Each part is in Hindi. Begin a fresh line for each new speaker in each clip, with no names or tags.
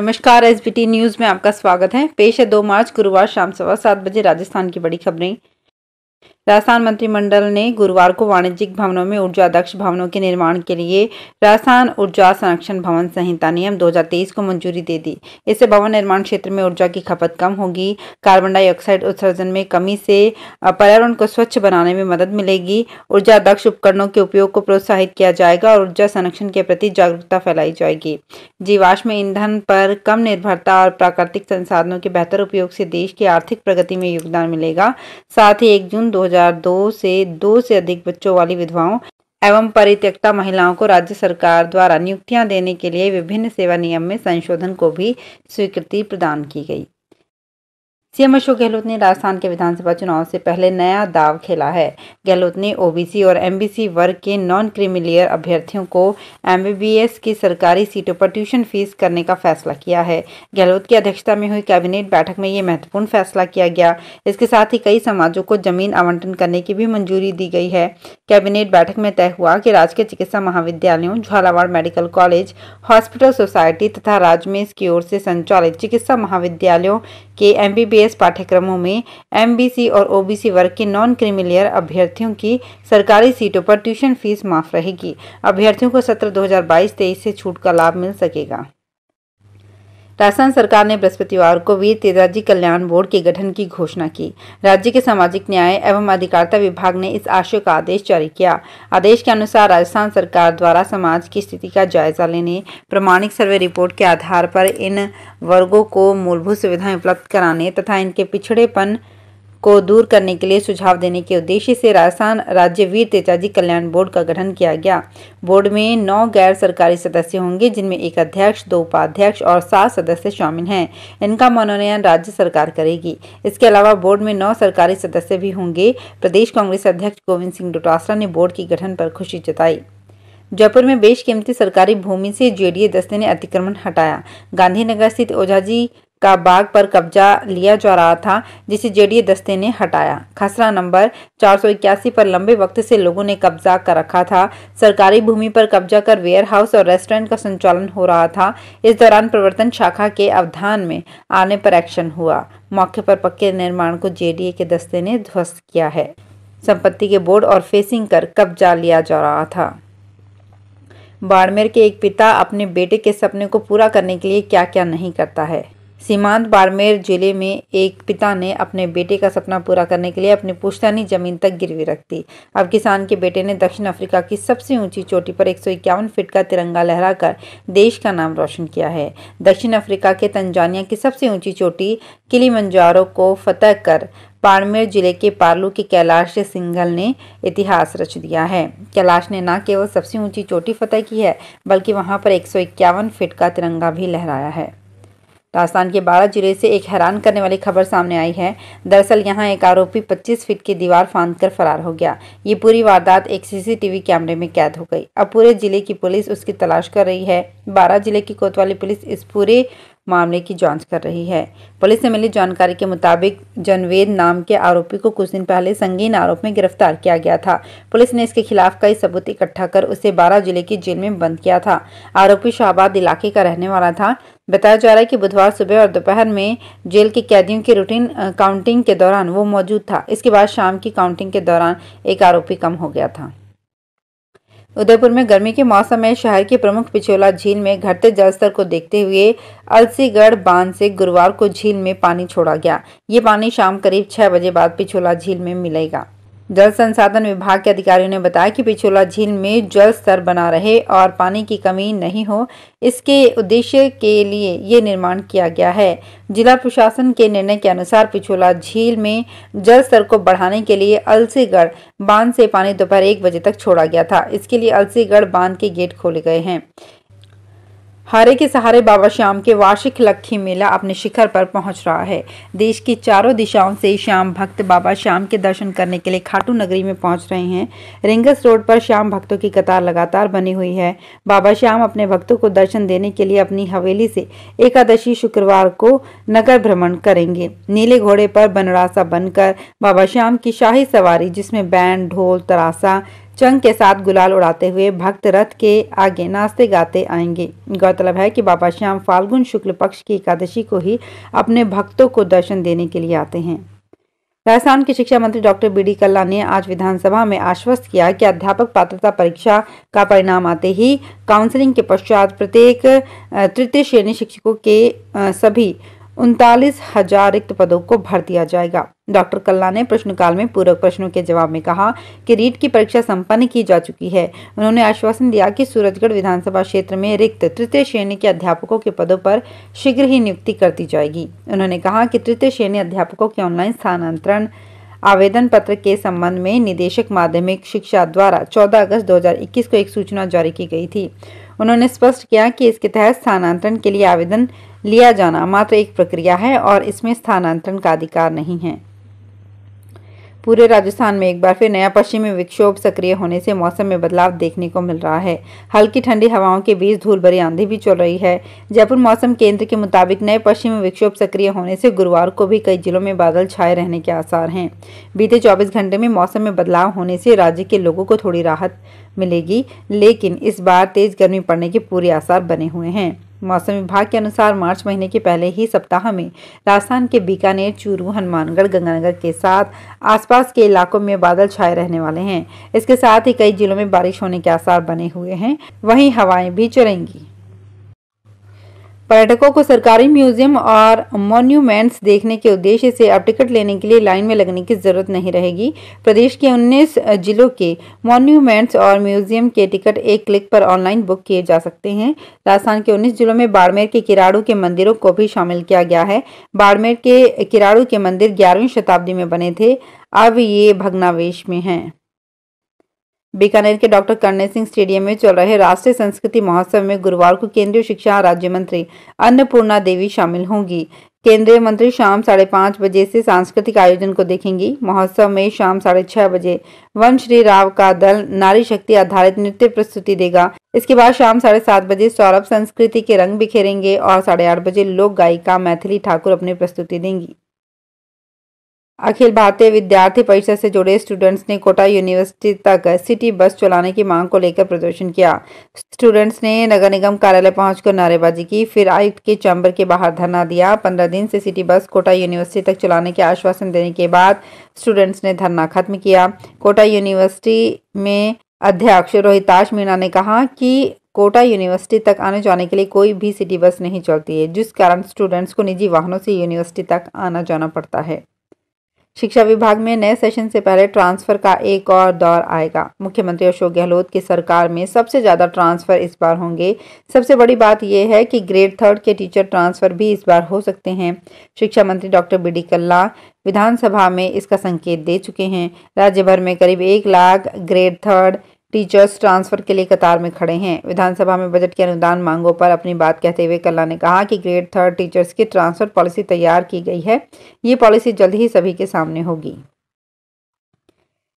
नमस्कार एस न्यूज़ में आपका स्वागत है पेश है दो मार्च गुरुवार शाम सवा सात बजे राजस्थान की बड़ी खबरें राजस्थान मंत्रिमंडल ने गुरुवार को वाणिज्यिक भवनों में ऊर्जा दक्ष भवनों के निर्माण के लिए राजस्थान ऊर्जा संरक्षण भवन संहिता नियम 2023 को मंजूरी दे दी इससे भवन निर्माण क्षेत्र में ऊर्जा की खपत कम होगी कार्बन डाइऑक्साइड उत्सर्जन में कमी से पर्यावरण को स्वच्छ बनाने में मदद मिलेगी ऊर्जा दक्ष उपकरणों के उपयोग को प्रोत्साहित किया जाएगा और ऊर्जा संरक्षण के प्रति जागरूकता फैलाई जाएगी जीवाश्म ईंधन पर कम निर्भरता और प्राकृतिक संसाधनों के बेहतर उपयोग से देश की आर्थिक प्रगति में योगदान मिलेगा साथ ही एक जून दो 2002 से दो से अधिक बच्चों वाली विधवाओं एवं परित्यक्ता महिलाओं को राज्य सरकार द्वारा नियुक्तियां देने के लिए विभिन्न सेवा नियम में संशोधन को भी स्वीकृति प्रदान की गई सीएम अशोक गहलोत ने राजस्थान के विधानसभा चुनाव से पहले नया दाव खेला है गहलोत ने ओबीसी और एमबीसी वर्ग के नॉन क्रिमिलियर अभ्यर्थियों को एमबीबीएस की सरकारी सीटों पर ट्यूशन फीस करने का फैसला किया है गहलोत की अध्यक्षता में हुई कैबिनेट बैठक में ये महत्वपूर्ण फैसला किया गया इसके साथ ही कई समाजों को जमीन आवंटन करने की भी मंजूरी दी गई है कैबिनेट बैठक में तय हुआ कि राजकीय चिकित्सा महाविद्यालयों Jhalawar medical college hospital society तथा राज्य में इसकी ओर से संचालित चिकित्सा महाविद्यालयों के एमबीबीएस पाठ्यक्रमों में एमबीसी और ओबीसी वर्ग के नॉन क्रिमिलियर अभ्यर्थियों की सरकारी सीटों पर ट्यूशन फीस माफ रहेगी अभ्यर्थियों को सत्र 2022-23 से छूट का लाभ मिल सकेगा राजस्थान सरकार ने बृहस्पतिवार को वीर तेजाजी कल्याण बोर्ड के गठन की घोषणा की राज्य के सामाजिक न्याय एवं अधिकारिता विभाग ने इस आशय का आदेश जारी किया आदेश के अनुसार राजस्थान सरकार द्वारा समाज की स्थिति का जायजा लेने प्रमाणिक सर्वे रिपोर्ट के आधार पर इन वर्गों को मूलभूत सुविधाएं उपलब्ध कराने तथा इनके पिछड़ेपन को दूर करने के लिए सुझाव देने के उद्देश्य से राजस्थान राज्य वीर तेजाजी कल्याण बोर्ड का गठन किया गया बोर्ड में नौ गैर सरकारी सदस्य होंगे जिनमें एक अध्यक्ष दो उपाध्यक्ष और सात सदस्य शामिल हैं इनका मनोनयन राज्य सरकार करेगी इसके अलावा बोर्ड में नौ सरकारी सदस्य भी होंगे प्रदेश कांग्रेस अध्यक्ष गोविंद सिंह डोटासरा ने बोर्ड के गठन पर खुशी जताई जयपुर में बेशकीमती सरकारी भूमि से जेडीए दस्ते ने अतिक्रमण हटाया गांधीनगर स्थित ओझाजी का बाग पर कब्जा लिया जा रहा था जिसे जेडीए दस्ते ने हटाया खसरा नंबर 481 पर लंबे वक्त से लोगों ने कब्जा कर रखा था सरकारी भूमि पर कब्जा कर वेयर हाउस और रेस्टोरेंट का संचालन हो रहा था इस दौरान प्रवर्तन शाखा के अवधान में आने पर एक्शन हुआ मौके पर पक्के निर्माण को जेडीए के दस्ते ने ध्वस्त किया है संपत्ति के बोर्ड और फेसिंग कर कब्जा लिया जा रहा था बाड़मेर के एक पिता अपने बेटे के सपने को पूरा करने के लिए क्या क्या नहीं करता है सीमांत बाड़मेर जिले में एक पिता ने अपने बेटे का सपना पूरा करने के लिए अपनी पुश्तानी जमीन तक गिरवी रख दी अब किसान के बेटे ने दक्षिण अफ्रीका की सबसे ऊंची चोटी पर इक्यावन फीट का तिरंगा लहराकर देश का नाम रोशन किया है दक्षिण अफ्रीका के तंजानिया की सबसे ऊंची चोटी मंजारों को फतह कर बाड़मेर जिले के पार्लू के कैलाश सिंघल ने इतिहास रच दिया है कैलाश ने न केवल सबसे ऊंची चोटी फतह की है बल्कि वहां पर इक्यावन फीट का तिरंगा भी लहराया है राजस्थान के बाड़ा जिले से एक हैरान करने वाली खबर सामने आई है दरअसल यहां एक आरोपी 25 फीट की दीवार फांद कर फरार हो गया ये पूरी वारदात एक सीसीटीवी कैमरे में कैद हो गई अब पूरे जिले की पुलिस उसकी तलाश कर रही है बारह जिले की कोतवाली पुलिस इस पूरे मामले की जांच कर रही है पुलिस से मिली जानकारी के मुताबिक जनवेद नाम के आरोपी को कुछ दिन पहले संगीन आरोप में गिरफ्तार किया गया था पुलिस ने इसके खिलाफ कई सबूत इकट्ठा कर उसे बारह जिले की जेल में बंद किया था आरोपी शाहबाद इलाके का रहने वाला था बताया जा रहा है कि बुधवार सुबह और दोपहर में जेल के कैदियों की रूटीन काउंटिंग के दौरान वो मौजूद था इसके बाद शाम की काउंटिंग के दौरान एक आरोपी कम हो गया था उदयपुर में गर्मी के मौसम में शहर के प्रमुख पिछोला झील में घटते जलस्तर को देखते हुए अलसीगढ़ बांध से गुरुवार को झील में पानी छोड़ा गया ये पानी शाम करीब छह बजे बाद पिछोला झील में मिलेगा जल संसाधन विभाग के अधिकारियों ने बताया कि पिछोला झील में जल स्तर बना रहे और पानी की कमी नहीं हो इसके उद्देश्य के लिए ये निर्माण किया गया है जिला प्रशासन के निर्णय के अनुसार पिछोला झील में जल स्तर को बढ़ाने के लिए अलसीगढ़ बांध से पानी दोपहर एक बजे तक छोड़ा गया था इसके लिए अलसीगढ़ बांध के गेट खोले गए हैं हारे के सहारे बाबा श्याम के वार्षिक लक्खी मेला अपने शिखर पर पहुंच रहा है देश की चारों दिशाओं से श्याम भक्त बाबा श्याम के दर्शन करने के लिए खाटू नगरी में पहुंच रहे हैं रिंगस रोड पर श्याम भक्तों की कतार लगातार बनी हुई है बाबा श्याम अपने भक्तों को दर्शन देने के लिए अपनी हवेली से एकादशी शुक्रवार को नगर भ्रमण करेंगे नीले घोड़े पर बनरासा बनकर बाबा श्याम की शाही सवारी जिसमें बैंड ढोल तरासा चंग के साथ गुलाल उड़ाते हुए भक्त रथ के आगे नाचते गाते आएंगे गौरतलब है कि बाबा श्याम फाल्गुन शुक्ल पक्ष की एकादशी को ही अपने भक्तों को दर्शन देने के लिए आते हैं राजस्थान के शिक्षा मंत्री डॉक्टर बी डी कल्ला ने आज विधानसभा में आश्वस्त किया कि अध्यापक पात्रता परीक्षा का परिणाम आते ही काउंसलिंग के पश्चात प्रत्येक तृतीय श्रेणी शिक्षकों के सभी उनतालीस हजार रिक्त पदों को भर दिया जाएगा डॉक्टर कल्ला ने प्रश्नकाल में पूरक प्रश्नों के जवाब में कहा कि रीट की परीक्षा संपन्न की जा चुकी है उन्होंने आश्वासन दिया कि सूरजगढ़ विधानसभा क्षेत्र में रिक्त तृतीय श्रेणी के अध्यापकों के पदों पर शीघ्र ही नियुक्ति कर दी जाएगी उन्होंने कहा कि तृतीय श्रेणी अध्यापकों के ऑनलाइन स्थानांतरण आवेदन पत्र के संबंध में निदेशक माध्यमिक शिक्षा द्वारा 14 अगस्त 2021 को एक सूचना जारी की गई थी उन्होंने स्पष्ट किया कि इसके तहत स्थानांतरण के लिए आवेदन लिया जाना मात्र एक प्रक्रिया है और इसमें स्थानांतरण का अधिकार नहीं है पूरे राजस्थान में एक बार फिर नया पश्चिमी विक्षोभ सक्रिय होने से मौसम में बदलाव देखने को मिल रहा है हल्की ठंडी हवाओं के बीच धूल भरी आंधी भी चल रही है जयपुर मौसम केंद्र के मुताबिक नए पश्चिमी विक्षोभ सक्रिय होने से गुरुवार को भी कई जिलों में बादल छाए रहने के आसार हैं बीते चौबीस घंटे में मौसम में बदलाव होने से राज्य के लोगों को थोड़ी राहत मिलेगी लेकिन इस बार तेज गर्मी पड़ने के पूरे आसार बने हुए हैं मौसम विभाग के अनुसार मार्च महीने के पहले ही सप्ताह में राजस्थान के बीकानेर चूरू हनुमानगढ़ गंगानगर के साथ आसपास के इलाकों में बादल छाए रहने वाले हैं इसके साथ ही कई जिलों में बारिश होने के आसार बने हुए हैं वहीं हवाएं भी चलेंगी पर्यटकों को सरकारी म्यूजियम और मॉन्यूमेंट्स देखने के उद्देश्य से अब टिकट लेने के लिए लाइन में लगने की जरूरत नहीं रहेगी प्रदेश के 19 जिलों के मॉन्यूमेंट्स और म्यूजियम के टिकट एक क्लिक पर ऑनलाइन बुक किए जा सकते हैं राजस्थान के 19 जिलों में बाड़मेर के किराड़ू के मंदिरों को भी शामिल किया गया है बाड़मेर के किराड़ू के मंदिर ग्यारहवीं शताब्दी में बने थे अब ये भग्नावेश में हैं बीकानेर के डॉक्टर कर्ण सिंह स्टेडियम में चल रहे राष्ट्रीय संस्कृति महोत्सव में गुरुवार को केंद्रीय शिक्षा राज्य मंत्री अन्नपूर्णा देवी शामिल होंगी केंद्रीय मंत्री शाम साढ़े पाँच बजे से सांस्कृतिक आयोजन को देखेंगी महोत्सव में शाम साढ़े छह बजे वन श्री राव का दल नारी शक्ति आधारित नृत्य प्रस्तुति देगा इसके बाद शाम साढ़े सात बजे सौरभ संस्कृति के रंग बिखेरेंगे और साढ़े आठ बजे लोक गायिका मैथिली ठाकुर अपनी प्रस्तुति देंगी अखिल भारतीय विद्यार्थी परिषद से जुड़े स्टूडेंट्स ने कोटा यूनिवर्सिटी तक सिटी बस चलाने की मांग को लेकर प्रदर्शन किया स्टूडेंट्स ने नगर निगम कार्यालय पहुंचकर नारेबाजी की फिर आयुक्त के चैम्बर के बाहर धरना दिया पंद्रह दिन से सिटी बस कोटा यूनिवर्सिटी तक चलाने के आश्वासन देने के बाद स्टूडेंट्स ने धरना खत्म किया कोटा यूनिवर्सिटी में अध्यक्ष रोहिताश मीणा ने कहा कि कोटा यूनिवर्सिटी तक आने जाने के लिए कोई भी सिटी बस नहीं चलती है जिस कारण स्टूडेंट्स को निजी वाहनों से यूनिवर्सिटी तक आना जाना पड़ता है शिक्षा विभाग में नए सेशन से पहले ट्रांसफर का एक और दौर आएगा मुख्यमंत्री अशोक गहलोत की सरकार में सबसे ज्यादा ट्रांसफर इस बार होंगे सबसे बड़ी बात यह है कि ग्रेड थर्ड के टीचर ट्रांसफर भी इस बार हो सकते हैं शिक्षा मंत्री डॉक्टर बी डी कल्ला विधानसभा में इसका संकेत दे चुके हैं राज्य भर में करीब एक lakh grade third teachers transfer के लिए कतार में खड़े हैं विधानसभा में बजट की अनुदान मांगों पर अपनी बात कहते हुए कल्ला ने कहा कि ग्रेड थर्ड टीचर्स की ट्रांसफर पॉलिसी तैयार की गई है ये पॉलिसी जल्द ही सभी के सामने होगी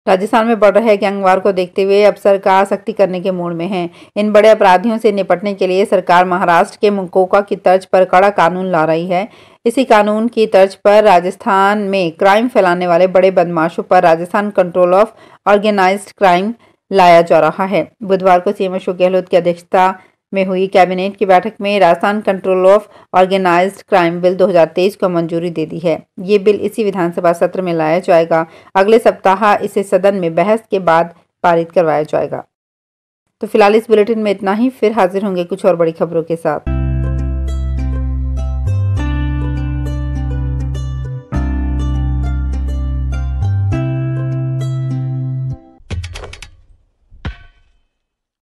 राजस्थान में बढ़ रहे गैंगवार को देखते हुए अब सरकार सख्ती करने के मूड में है इन बड़े अपराधियों से निपटने के लिए सरकार महाराष्ट्र के मुकोका की तर्ज पर कड़ा कानून ला रही है इसी कानून की तर्ज पर राजस्थान में क्राइम फैलाने वाले बड़े बदमाशों पर Rajasthan control of organised crime लाया जा रहा है बुधवार को सीएम अशोक गहलोत की अध्यक्षता में हुई कैबिनेट की बैठक में Rajasthan control of organised crime bill 2023 को मंजूरी दे दी है ये बिल इसी विधानसभा सत्र में लाया जाएगा अगले सप्ताह इसे सदन में बहस के बाद पारित करवाया जाएगा तो फिलहाल इस बुलेटिन में इतना ही फिर हाजिर होंगे कुछ और बड़ी खबरों के साथ